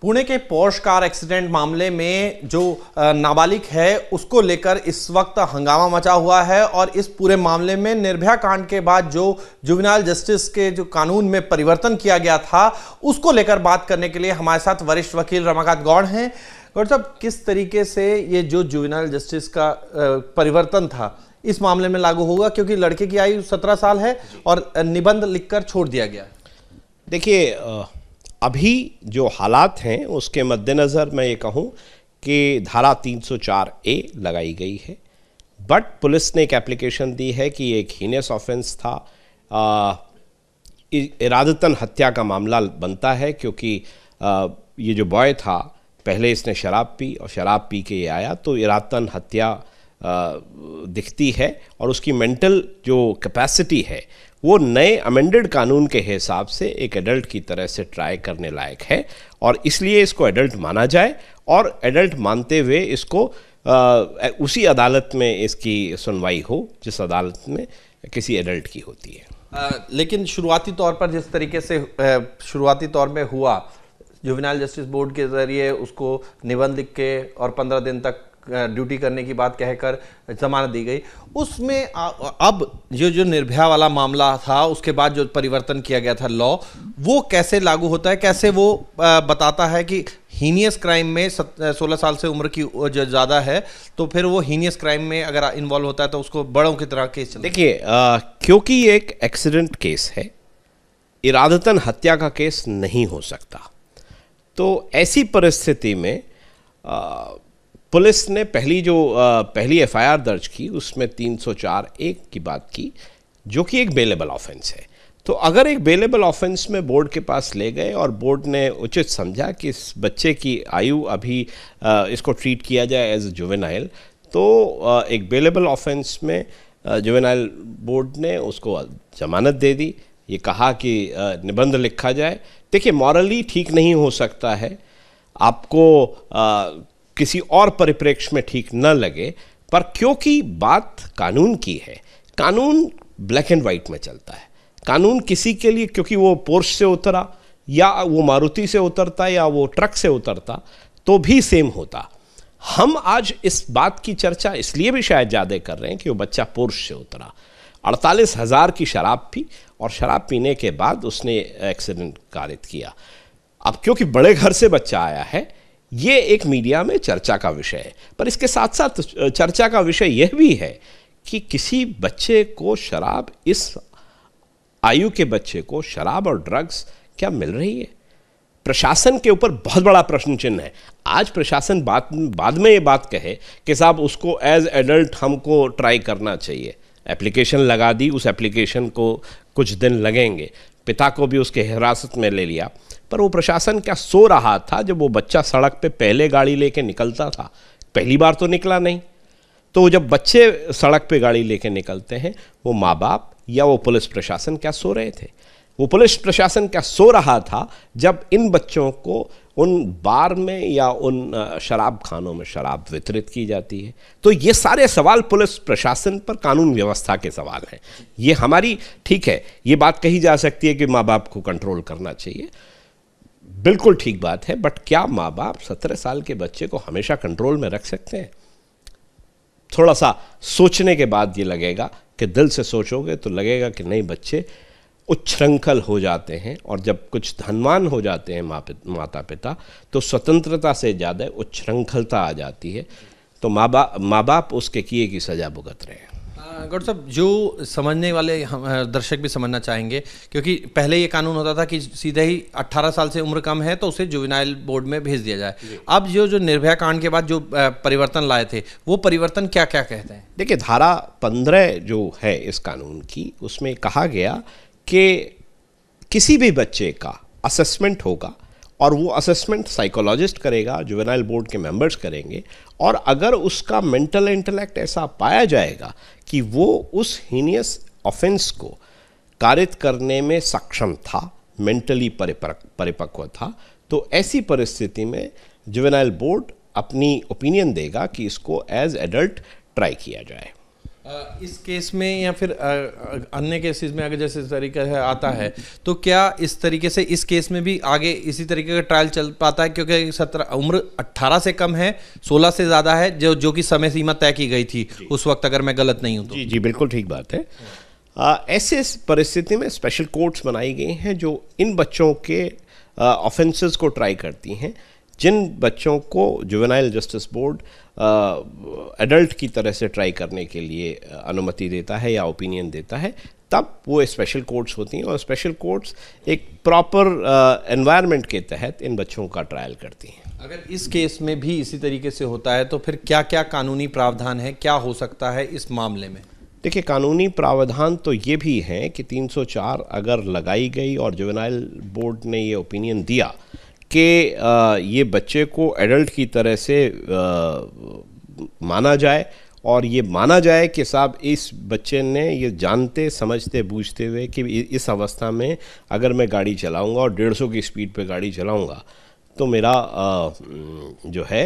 पुणे के Porsche car accident मामले में जो नाबालिग है उसको लेकर इस वक्त हंगामा मचा हुआ है और इस पूरे मामले में निर्भया कांड के बाद जो जुवेनाइल जस्टिस के जो कानून में परिवर्तन किया गया था उसको लेकर बात करने के लिए हमारे साथ वरिष्ठ वकील रमाकांत गौड़ हैं गौर साहब किस तरीके से ये जो जुवेनाइल जस्टिस का परिवर्तन था इस मामले में लागू होगा क्योंकि लड़के की आयु सत्रह साल है और निबंध लिखकर छोड़ दिया गया देखिए अभी जो हालात हैं उसके मद्देनज़र मैं ये कहूँ कि धारा 304 ए लगाई गई है बट पुलिस ने एक एप्लीकेशन दी है कि ये एक हीनियस ऑफेंस था इरादतन हत्या का मामला बनता है क्योंकि आ, ये जो बॉय था पहले इसने शराब पी और शराब पी के ये आया तो इरादतन हत्या दिखती है और उसकी मेंटल जो कैपेसिटी है वो नए अमेंडेड कानून के हिसाब से एक एडल्ट की तरह से ट्राई करने लायक है और इसलिए इसको एडल्ट माना जाए और एडल्ट मानते हुए इसको आ, उसी अदालत में इसकी सुनवाई हो जिस अदालत में किसी एडल्ट की होती है आ, लेकिन शुरुआती तौर पर जिस तरीके से शुरुआती तौर में हुआ जुवेनाइल जस्टिस बोर्ड के ज़रिए उसको निबंध लिख के और पंद्रह दिन तक ड्यूटी करने की बात कहकर जमानत दी गई उसमें अब जो जो निर्भया वाला मामला था उसके बाद जो परिवर्तन किया गया था लॉ वो कैसे लागू होता है कैसे वो बताता है कि हीनियस क्राइम में सोलह साल से उम्र की जो ज़्यादा है तो फिर वो हीनियस क्राइम में अगर इन्वॉल्व होता है तो उसको बड़ों की तरह केस देखिए क्योंकि ये एक एक्सीडेंट केस है इरादतन हत्या का केस नहीं हो सकता तो ऐसी परिस्थिति में आ, पुलिस ने पहली जो पहली एफआईआर दर्ज की उसमें 304 एक की बात की जो कि एक बेलेबल ऑफेंस है तो अगर एक बेलेबल ऑफेंस में बोर्ड के पास ले गए और बोर्ड ने उचित समझा कि इस बच्चे की आयु अभी इसको ट्रीट किया जाए एज जुवेनाइल तो एक बेलेबल ऑफेंस में जुवेनाइल बोर्ड ने उसको जमानत दे दी ये कहा कि निबंध लिखा जाए देखिए मॉरली ठीक नहीं हो सकता है आपको किसी और परिप्रेक्ष्य में ठीक न लगे पर क्योंकि बात कानून की है कानून ब्लैक एंड वाइट में चलता है कानून किसी के लिए क्योंकि वो पोर्श से उतरा या वो मारुति से उतरता या वो ट्रक से उतरता तो भी सेम होता हम आज इस बात की चर्चा इसलिए भी शायद ज़्यादा कर रहे हैं कि वो बच्चा पोर्श से उतरा अड़तालीस हज़ार की शराब पी और शराब पीने के बाद उसने एक्सीडेंट कारित किया अब क्योंकि बड़े घर से बच्चा आया है ये एक मीडिया में चर्चा का विषय है पर इसके साथ साथ चर्चा का विषय यह भी है कि किसी बच्चे को शराब इस आयु के बच्चे को शराब और ड्रग्स क्या मिल रही है प्रशासन के ऊपर बहुत बड़ा प्रश्न चिन्ह है आज प्रशासन बात बाद में ये बात कहे कि साहब उसको एज एडल्ट हमको ट्राई करना चाहिए एप्लीकेशन लगा दी उस एप्लीकेशन को कुछ दिन लगेंगे पिता को भी उसके हिरासत में ले लिया पर वो प्रशासन क्या सो रहा था जब वो बच्चा सड़क पे पहले गाड़ी लेके निकलता था पहली बार तो निकला नहीं तो जब बच्चे सड़क पे गाड़ी लेके निकलते हैं वो माँ बाप या वो पुलिस प्रशासन क्या सो रहे थे वो पुलिस प्रशासन क्या सो रहा था जब इन बच्चों को उन बार में या उन शराब खानों में शराब वितरित की जाती है तो ये सारे सवाल पुलिस प्रशासन पर कानून व्यवस्था के सवाल हैं ये हमारी ठीक है ये बात कही जा सकती है कि माँ बाप को कंट्रोल करना चाहिए बिल्कुल ठीक बात है बट क्या माँ बाप सत्रह साल के बच्चे को हमेशा कंट्रोल में रख सकते हैं थोड़ा सा सोचने के बाद ये लगेगा कि दिल से सोचोगे तो लगेगा कि नहीं बच्चे उच्छृंखल हो जाते हैं और जब कुछ धनवान हो जाते हैं माता पिता तो स्वतंत्रता से ज़्यादा उच्छृंखलता आ जाती है तो माँ बाप माँ बाप उसके किए की सज़ा भुगत रहे हैं गौर साहब जो समझने वाले हम दर्शक भी समझना चाहेंगे क्योंकि पहले ये कानून होता था कि सीधे ही 18 साल से उम्र कम है तो उसे जुविनाइल बोर्ड में भेज दिया जाए अब जो जो निर्भया कांड के बाद जो परिवर्तन लाए थे वो परिवर्तन क्या क्या कहते हैं देखिए धारा 15 जो है इस कानून की उसमें कहा गया कि किसी भी बच्चे का असेसमेंट होगा और वो असेसमेंट साइकोलॉजिस्ट करेगा जुवेनाइल बोर्ड के मेंबर्स करेंगे और अगर उसका मेंटल इंटेलेक्ट ऐसा पाया जाएगा कि वो उस हीनियस ऑफेंस को कारित करने में सक्षम था मेंटली परिपक्व था तो ऐसी परिस्थिति में जुवेनाइल बोर्ड अपनी ओपिनियन देगा कि इसको एज एडल्ट ट्राई किया जाए इस केस में या फिर अन्य केसेस में अगर जैसे तरीका है आता है तो क्या इस तरीके से इस केस में भी आगे इसी तरीके का ट्रायल चल पाता है क्योंकि सत्रह उम्र 18 से कम है 16 से ज़्यादा है जो जो कि समय सीमा तय की गई थी उस वक्त अगर मैं गलत नहीं हूँ तो जी जी बिल्कुल ठीक बात है ऐसे परिस्थिति में स्पेशल कोर्ट्स बनाई गई हैं जो इन बच्चों के ऑफेंसेस को ट्राई करती हैं जिन बच्चों को जुवेनाइल जस्टिस बोर्ड एडल्ट की तरह से ट्राई करने के लिए अनुमति देता है या ओपिनियन देता है तब वो स्पेशल कोर्ट्स होती हैं और स्पेशल कोर्ट्स एक प्रॉपर एनवायरनमेंट के तहत इन बच्चों का ट्रायल करती हैं अगर इस केस में भी इसी तरीके से होता है तो फिर क्या क्या कानूनी प्रावधान है क्या हो सकता है इस मामले में देखिए कानूनी प्रावधान तो ये भी हैं कि 304 अगर लगाई गई और जुवेनाइल बोर्ड ने ये ओपिनियन दिया कि ये बच्चे को एडल्ट की तरह से माना जाए और ये माना जाए कि साहब इस बच्चे ने ये जानते समझते बूझते हुए कि इस अवस्था में अगर मैं गाड़ी चलाऊंगा और डेढ़ सौ की स्पीड पे गाड़ी चलाऊंगा तो मेरा जो है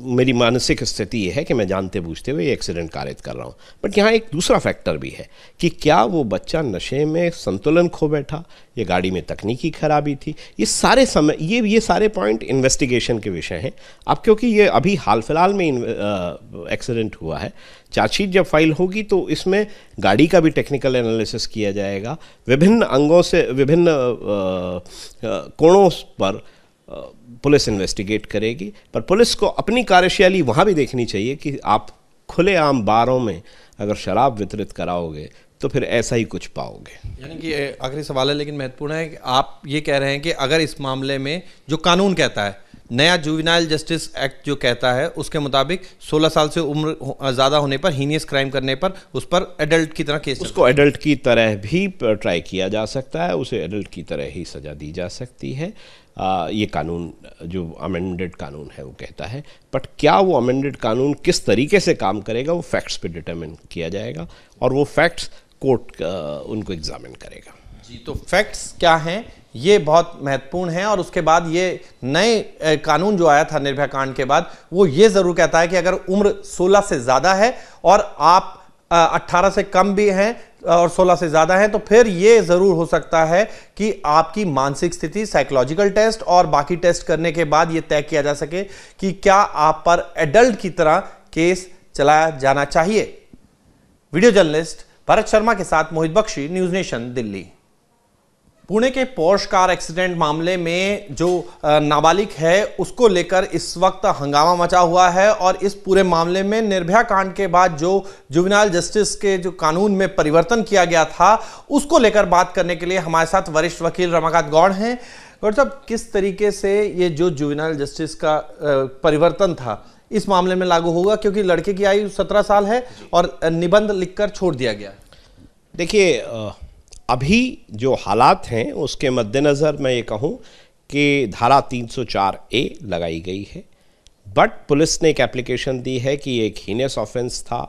मेरी मानसिक स्थिति ये है कि मैं जानते बूझते हुए ये एक्सीडेंट कारित कर रहा हूँ बट यहाँ एक दूसरा फैक्टर भी है कि क्या वो बच्चा नशे में संतुलन खो बैठा ये गाड़ी में तकनीकी खराबी थी ये सारे समय ये ये सारे पॉइंट इन्वेस्टिगेशन के विषय हैं अब क्योंकि ये अभी हाल फिलहाल में एक्सीडेंट हुआ है चार्जशीट जब फाइल होगी तो इसमें गाड़ी का भी टेक्निकल एनालिसिस किया जाएगा विभिन्न अंगों से विभिन्न कोणों पर आ, पुलिस इन्वेस्टिगेट करेगी पर पुलिस को अपनी कार्यशैली वहाँ भी देखनी चाहिए कि आप खुलेआम बारों में अगर शराब वितरित कराओगे तो फिर ऐसा ही कुछ पाओगे यानी कि आखिरी सवाल है लेकिन महत्वपूर्ण है कि आप ये कह रहे हैं कि अगर इस मामले में जो कानून कहता है नया जुविनाइल जस्टिस एक्ट जो कहता है उसके मुताबिक 16 साल से उम्र ज़्यादा होने पर हीनियस क्राइम करने पर उस पर एडल्ट की तरह केस उसको एडल्ट की तरह भी ट्राई किया जा सकता है उसे एडल्ट की तरह ही सज़ा दी जा सकती है आ, ये कानून जो अमेंडेड कानून है वो कहता है बट क्या वो अमेंडेड कानून किस तरीके से काम करेगा वो फैक्ट्स पे डिटरमिन किया जाएगा और वो फैक्ट्स कोर्ट उनको एग्जामिन करेगा जी तो फैक्ट्स क्या हैं ये बहुत महत्वपूर्ण है और उसके बाद ये नए कानून जो आया था निर्भया कांड के बाद वो ये ज़रूर कहता है कि अगर उम्र 16 से ज़्यादा है और आप 18 से कम भी हैं और 16 से ज़्यादा हैं तो फिर ये ज़रूर हो सकता है कि आपकी मानसिक स्थिति साइकोलॉजिकल टेस्ट और बाकी टेस्ट करने के बाद ये तय किया जा सके कि क्या आप पर एडल्ट की तरह केस चलाया जाना चाहिए वीडियो जर्नलिस्ट भरत शर्मा के साथ मोहित बख्शी न्यूज नेशन दिल्ली पुणे के पौष कार एक्सीडेंट मामले में जो नाबालिग है उसको लेकर इस वक्त हंगामा मचा हुआ है और इस पूरे मामले में निर्भया कांड के बाद जो जुवेनाइल जस्टिस के जो कानून में परिवर्तन किया गया था उसको लेकर बात करने के लिए हमारे साथ वरिष्ठ वकील रमाकांत गौड़ हैं गौड़ साहब किस तरीके से ये जो जुवेनाइल जस्टिस का परिवर्तन था इस मामले में लागू होगा क्योंकि लड़के की आयु सत्रह साल है और निबंध लिखकर छोड़ दिया गया देखिए अभी जो हालात हैं उसके मद्देनज़र मैं ये कहूँ कि धारा 304 ए लगाई गई है बट पुलिस ने एक एप्लीकेशन दी है कि एक हीनियस ऑफेंस था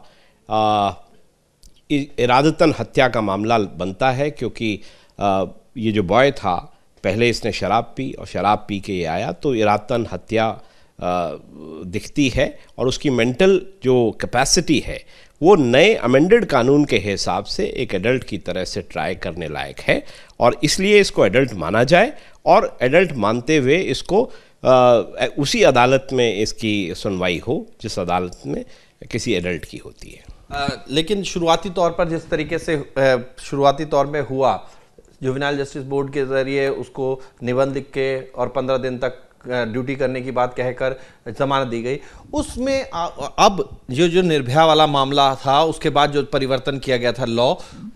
इरादतन हत्या का मामला बनता है क्योंकि आ, ये जो बॉय था पहले इसने शराब पी और शराब पी के ये आया तो इरादतन हत्या दिखती है और उसकी मेंटल जो कैपेसिटी है वो नए अमेंडेड कानून के हिसाब से एक एडल्ट की तरह से ट्राई करने लायक है और इसलिए इसको एडल्ट माना जाए और एडल्ट मानते हुए इसको आ, उसी अदालत में इसकी सुनवाई हो जिस अदालत में किसी एडल्ट की होती है आ, लेकिन शुरुआती तौर पर जिस तरीके से शुरुआती तौर में हुआ जुवेनाइल जस्टिस बोर्ड के ज़रिए उसको निबंध लिख के और पंद्रह दिन तक ड्यूटी करने की बात कहकर जमानत दी गई उसमें अब जो जो निर्भया वाला मामला था उसके बाद जो परिवर्तन किया गया था लॉ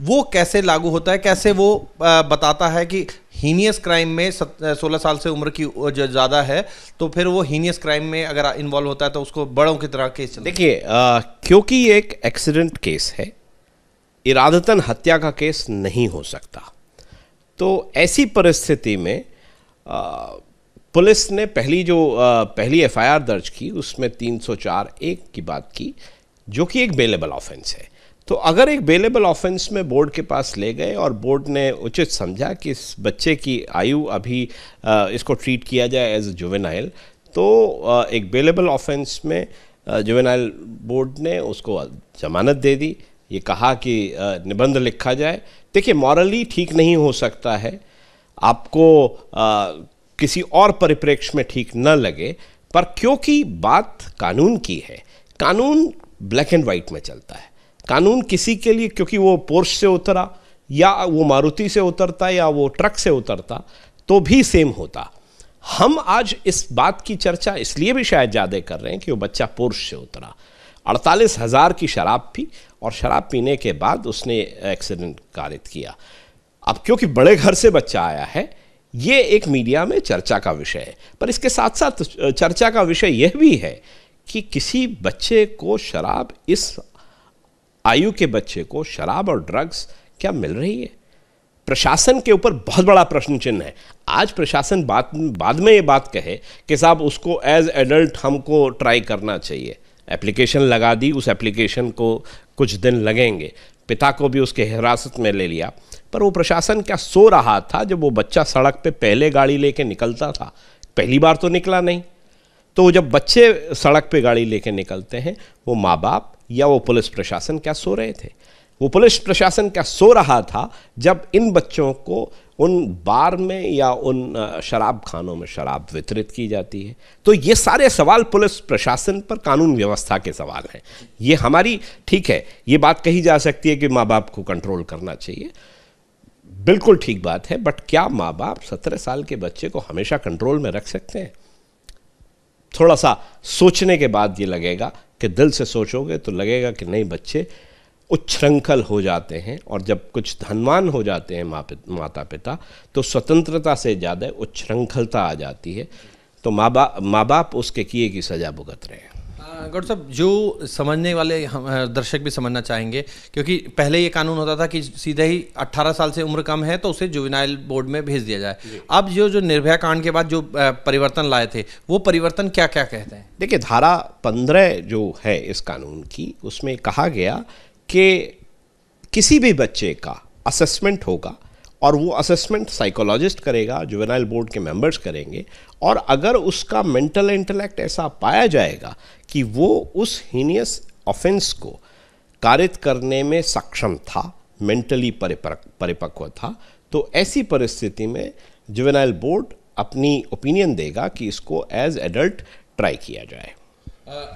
वो कैसे लागू होता है कैसे वो बताता है कि हीनियस क्राइम में सोलह साल से उम्र की जो ज़्यादा है तो फिर वो हीनियस क्राइम में अगर इन्वॉल्व होता है तो उसको बड़ों की तरह केस देखिए क्योंकि ये एक एक्सीडेंट केस है इरादतन हत्या का केस नहीं हो सकता तो ऐसी परिस्थिति में आ, पुलिस ने पहली जो पहली एफआईआर दर्ज की उसमें 304 एक की बात की जो कि एक बेलेबल ऑफेंस है तो अगर एक बेलेबल ऑफेंस में बोर्ड के पास ले गए और बोर्ड ने उचित समझा कि इस बच्चे की आयु अभी इसको ट्रीट किया जाए एज जुवेनाइल तो एक बेलेबल ऑफेंस में जुवेनाइल बोर्ड ने उसको जमानत दे दी ये कहा कि निबंध लिखा जाए देखिए मॉरली ठीक नहीं हो सकता है आपको किसी और परिप्रेक्ष्य में ठीक न लगे पर क्योंकि बात कानून की है कानून ब्लैक एंड वाइट में चलता है कानून किसी के लिए क्योंकि वो पोर्स से उतरा या वो मारुति से उतरता या वो ट्रक से उतरता तो भी सेम होता हम आज इस बात की चर्चा इसलिए भी शायद ज़्यादा कर रहे हैं कि वो बच्चा पुरुष से उतरा अड़तालीस हज़ार की शराब पी और शराब पीने के बाद उसने एक्सीडेंट कारित किया अब क्योंकि बड़े घर से बच्चा आया है ये एक मीडिया में चर्चा का विषय है पर इसके साथ साथ चर्चा का विषय यह भी है कि किसी बच्चे को शराब इस आयु के बच्चे को शराब और ड्रग्स क्या मिल रही है प्रशासन के ऊपर बहुत बड़ा प्रश्न चिन्ह है आज प्रशासन बात बाद में ये बात कहे कि साहब उसको एज एडल्ट हमको ट्राई करना चाहिए एप्लीकेशन लगा दी उस एप्लीकेशन को कुछ दिन लगेंगे पिता को भी उसके हिरासत में ले लिया पर वो प्रशासन क्या सो रहा था जब वो बच्चा सड़क पे पहले गाड़ी लेके निकलता था पहली बार तो निकला नहीं तो जब बच्चे सड़क पे गाड़ी लेके निकलते हैं वो माँ बाप या वो पुलिस प्रशासन क्या सो रहे थे वो पुलिस प्रशासन क्या सो रहा था जब इन बच्चों को उन बार में या उन शराब खानों में शराब वितरित की जाती है तो ये सारे सवाल पुलिस प्रशासन पर कानून व्यवस्था के सवाल हैं ये हमारी ठीक है ये बात कही जा सकती है कि माँ बाप को कंट्रोल करना चाहिए बिल्कुल ठीक बात है बट क्या माँ बाप सत्रह साल के बच्चे को हमेशा कंट्रोल में रख सकते हैं थोड़ा सा सोचने के बाद ये लगेगा कि दिल से सोचोगे तो लगेगा कि नहीं बच्चे उच्छृंखल हो जाते हैं और जब कुछ धनवान हो जाते हैं माता पिता तो स्वतंत्रता से ज़्यादा उच्छृंखलता आ जाती है तो माँ बाप माँ बाप उसके किए की सज़ा भुगत रहे हैं डॉक्टर साहब जो समझने वाले हम दर्शक भी समझना चाहेंगे क्योंकि पहले ये कानून होता था कि सीधे ही 18 साल से उम्र कम है तो उसे जुविनाइल बोर्ड में भेज दिया जाए अब जो जो निर्भया कांड के बाद जो परिवर्तन लाए थे वो परिवर्तन क्या क्या कहते हैं देखिए धारा 15 जो है इस कानून की उसमें कहा गया कि किसी भी बच्चे का असेसमेंट होगा और वो असेसमेंट साइकोलॉजिस्ट करेगा जुवेनाइल बोर्ड के मेंबर्स करेंगे और अगर उसका मेंटल इंटेलेक्ट ऐसा पाया जाएगा कि वो उस हीनियस ऑफेंस को कारित करने में सक्षम था मेंटली परिपक्व था तो ऐसी परिस्थिति में जुवेनाइल बोर्ड अपनी ओपिनियन देगा कि इसको एज एडल्ट ट्राई किया जाए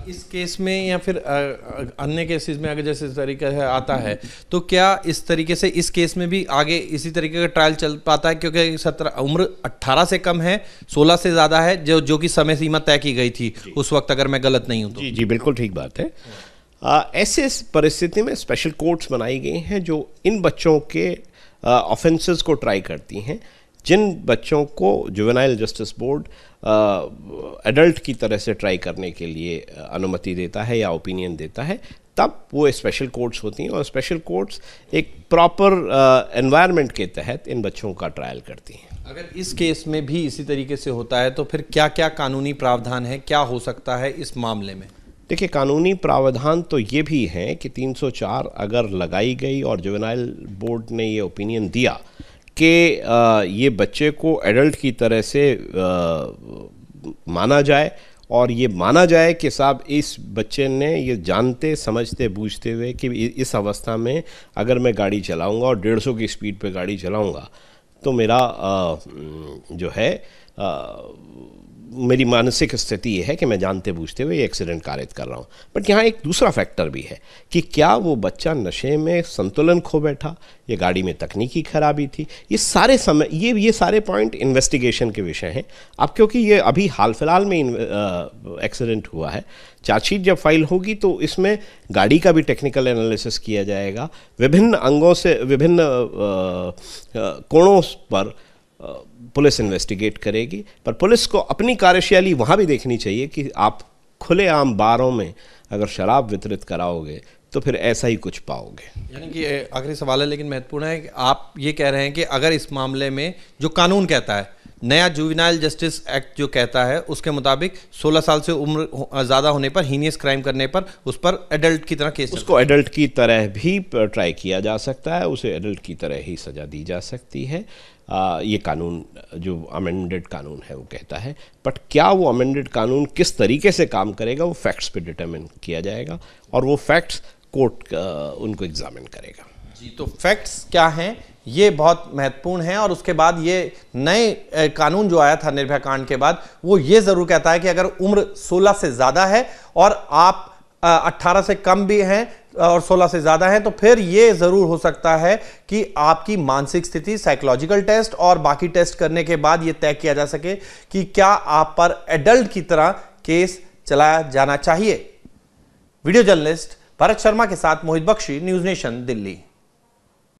इस केस में या फिर अन्य केसेस में अगर जैसे इस तरीके से आता है तो क्या इस तरीके से इस केस में भी आगे इसी तरीके का ट्रायल चल पाता है क्योंकि सत्रह उम्र अट्ठारह से कम है सोलह से ज़्यादा है जो जो कि समय सीमा तय की गई थी उस वक्त अगर मैं गलत नहीं हूँ तो जी जी बिल्कुल ठीक बात है ऐसे परिस्थिति में स्पेशल कोर्ट्स बनाई गई हैं जो इन बच्चों के ऑफेंसेस को ट्राई करती हैं जिन बच्चों को जुवेनाइल जस्टिस बोर्ड एडल्ट की तरह से ट्राई करने के लिए अनुमति देता है या ओपिनियन देता है तब वो स्पेशल कोर्ट्स होती हैं और स्पेशल कोर्ट्स एक प्रॉपर एनवायरनमेंट के तहत इन बच्चों का ट्रायल करती हैं अगर इस केस में भी इसी तरीके से होता है तो फिर क्या क्या कानूनी प्रावधान है क्या हो सकता है इस मामले में देखिए कानूनी प्रावधान तो ये भी हैं कि 304 अगर लगाई गई और जुवेनाइल बोर्ड ने ये ओपिनियन दिया कि ये बच्चे को एडल्ट की तरह से माना जाए और ये माना जाए कि साहब इस बच्चे ने ये जानते समझते बूझते हुए कि इस अवस्था में अगर मैं गाड़ी चलाऊंगा और डेढ़ सौ की स्पीड पे गाड़ी चलाऊंगा तो मेरा जो है मेरी मानसिक स्थिति ये है कि मैं जानते बूझते हुए ये एक्सीडेंट कारित कर रहा हूँ बट यहाँ एक दूसरा फैक्टर भी है कि क्या वो बच्चा नशे में संतुलन खो बैठा ये गाड़ी में तकनीकी खराबी थी ये सारे समय ये ये सारे पॉइंट इन्वेस्टिगेशन के विषय हैं अब क्योंकि ये अभी हाल फिलहाल में एक्सीडेंट हुआ है चार्जशीट जब फाइल होगी तो इसमें गाड़ी का भी टेक्निकल एनालिसिस किया जाएगा विभिन्न अंगों से विभिन्न कोणों पर पुलिस इन्वेस्टिगेट करेगी पर पुलिस को अपनी कार्यशैली वहाँ भी देखनी चाहिए कि आप खुलेआम बारों में अगर शराब वितरित कराओगे तो फिर ऐसा ही कुछ पाओगे यानी कि आखिरी सवाल है लेकिन महत्वपूर्ण है कि आप ये कह रहे हैं कि अगर इस मामले में जो कानून कहता है नया जुविनाइल जस्टिस एक्ट जो कहता है उसके मुताबिक 16 साल से उम्र ज़्यादा होने पर हीनियस क्राइम करने पर उस पर एडल्ट की तरह केस उसको एडल्ट की तरह भी ट्राई किया जा सकता है उसे एडल्ट की तरह ही सज़ा दी जा सकती है ये कानून जो अमेंडेड कानून है वो कहता है बट क्या वो अमेंडेड कानून किस तरीके से काम करेगा वो फैक्ट्स पे डिटरमिन किया जाएगा और वो फैक्ट्स कोर्ट उनको एग्जामिन करेगा जी तो फैक्ट्स क्या हैं ये बहुत महत्वपूर्ण है और उसके बाद ये नए कानून जो आया था निर्भया कांड के बाद वो ये ज़रूर कहता है कि अगर उम्र 16 से ज़्यादा है और आप 18 से कम भी हैं और 16 से ज़्यादा हैं तो फिर ये ज़रूर हो सकता है कि आपकी मानसिक स्थिति साइकोलॉजिकल टेस्ट और बाकी टेस्ट करने के बाद ये तय किया जा सके कि क्या आप पर एडल्ट की तरह केस चलाया जाना चाहिए वीडियो जर्नलिस्ट भरत शर्मा के साथ मोहित बख्शी न्यूज नेशन दिल्ली